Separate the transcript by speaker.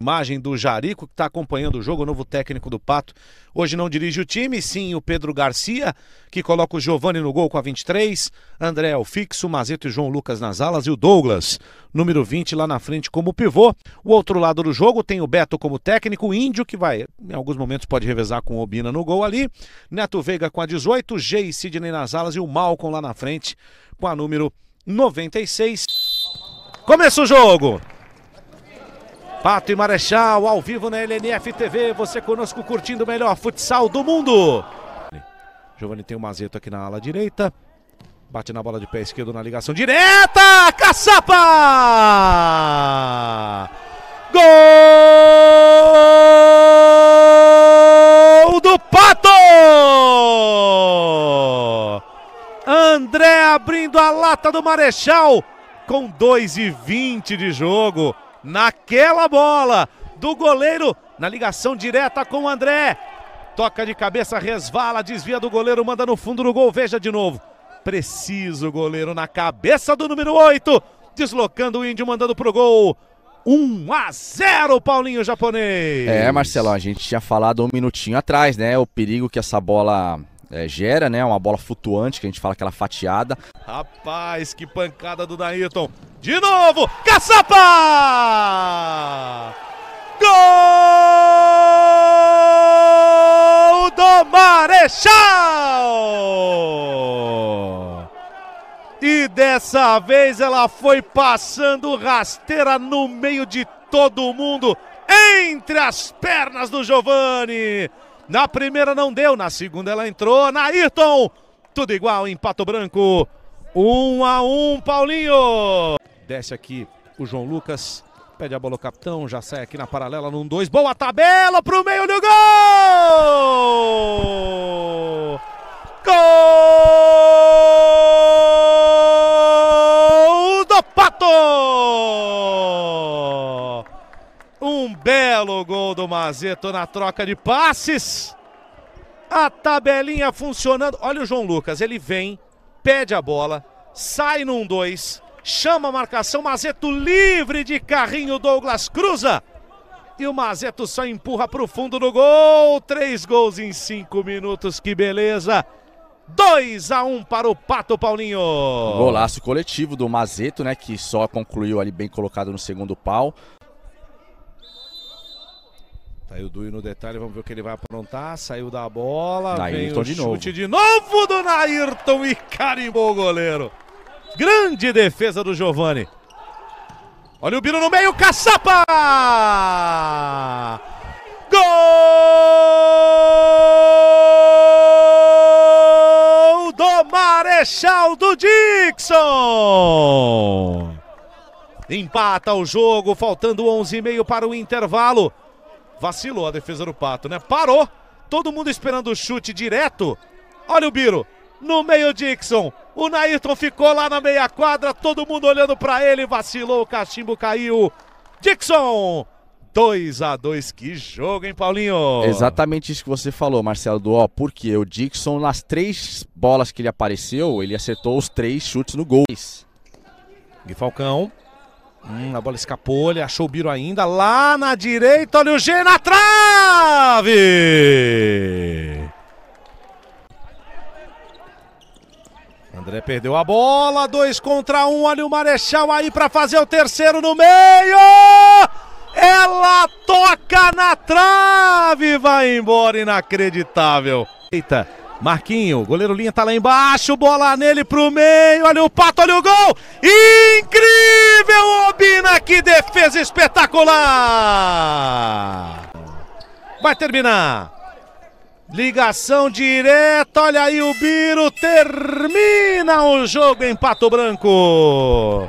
Speaker 1: imagem do Jarico, que está acompanhando o jogo, o novo técnico do Pato. Hoje não dirige o time, sim o Pedro Garcia, que coloca o Giovani no gol com a 23, André é o fixo, Mazeto e João Lucas nas alas e o Douglas, número 20, lá na frente como pivô. O outro lado do jogo tem o Beto como técnico, o Índio, que vai, em alguns momentos, pode revezar com o Obina no gol ali, Neto Veiga com a 18, G e Sidney nas alas e o Malcom lá na frente com a número 96. Começa o jogo! Pato e Marechal, ao vivo na LNF TV, você conosco curtindo o melhor futsal do mundo. Giovanni tem o Mazeto aqui na ala direita. Bate na bola de pé esquerdo na ligação direta! Caçapa! Gol do Pato! André abrindo a lata do Marechal com 2 e 20 de jogo naquela bola do goleiro na ligação direta com o André. Toca de cabeça, resvala, desvia do goleiro, manda no fundo do gol. Veja de novo. Preciso goleiro na cabeça do número 8. Deslocando o índio, mandando pro gol. 1 a 0 Paulinho japonês. É, Marcelão,
Speaker 2: a gente tinha falado um minutinho atrás, né? O perigo que essa bola é, gera, né? Uma bola flutuante, que a gente fala aquela é fatiada.
Speaker 1: Rapaz, que pancada do Dayton. De novo, Caçapa! Gol do Marechal! E dessa vez ela foi passando rasteira no meio de todo mundo, entre as pernas do Giovani. Na primeira não deu, na segunda ela entrou. Na Ayrton, tudo igual em Pato Branco. um a um, Paulinho. Desce aqui o João Lucas. Pede a bola ao capitão, já sai aqui na paralela num dois. Boa tabela pro meio do gol! Belo gol do Mazeto na troca de passes. A tabelinha funcionando. Olha o João Lucas, ele vem, pede a bola, sai num 2, chama a marcação. Mazeto livre de carrinho, Douglas cruza. E o Mazeto só empurra para o fundo do gol. Três gols em cinco minutos, que beleza. 2 a 1 um para o Pato Paulinho. Golaço
Speaker 2: coletivo do Mazeto, né, que só concluiu ali bem colocado no segundo pau.
Speaker 1: Tá aí o Duio no detalhe, vamos ver o que ele vai aprontar. Saiu da bola, Nairton vem o chute de novo. de novo do Nairton e carimbou o goleiro. Grande defesa do Giovani. Olha o Biro no meio, caçapa! Gol do Marechal do Dixon! Empata o jogo, faltando 11 e meio para o intervalo. Vacilou a defesa do Pato, né? Parou. Todo mundo esperando o chute direto. Olha o Biro. No meio, Dixon. O Nairton ficou lá na meia quadra. Todo mundo olhando para ele. Vacilou. O cachimbo caiu. Dixon. 2 a 2 que jogo, hein, Paulinho?
Speaker 2: Exatamente isso que você falou, Marcelo Duó, porque o Dixon, nas três bolas que ele apareceu, ele acertou os três chutes no gol. Gui
Speaker 1: Falcão Hum, a bola escapou, ele achou o Biro ainda. Lá na direita, olha o G na trave! André perdeu a bola, dois contra um, olha o Marechal aí para fazer o terceiro no meio! Ela toca na trave, vai embora, inacreditável. Eita! Marquinho, goleiro linha tá lá embaixo, bola nele pro meio, olha o pato, olha o gol! Incrível, Obina, que defesa espetacular! Vai terminar. Ligação direta, olha aí o Biro, termina o jogo em Pato Branco.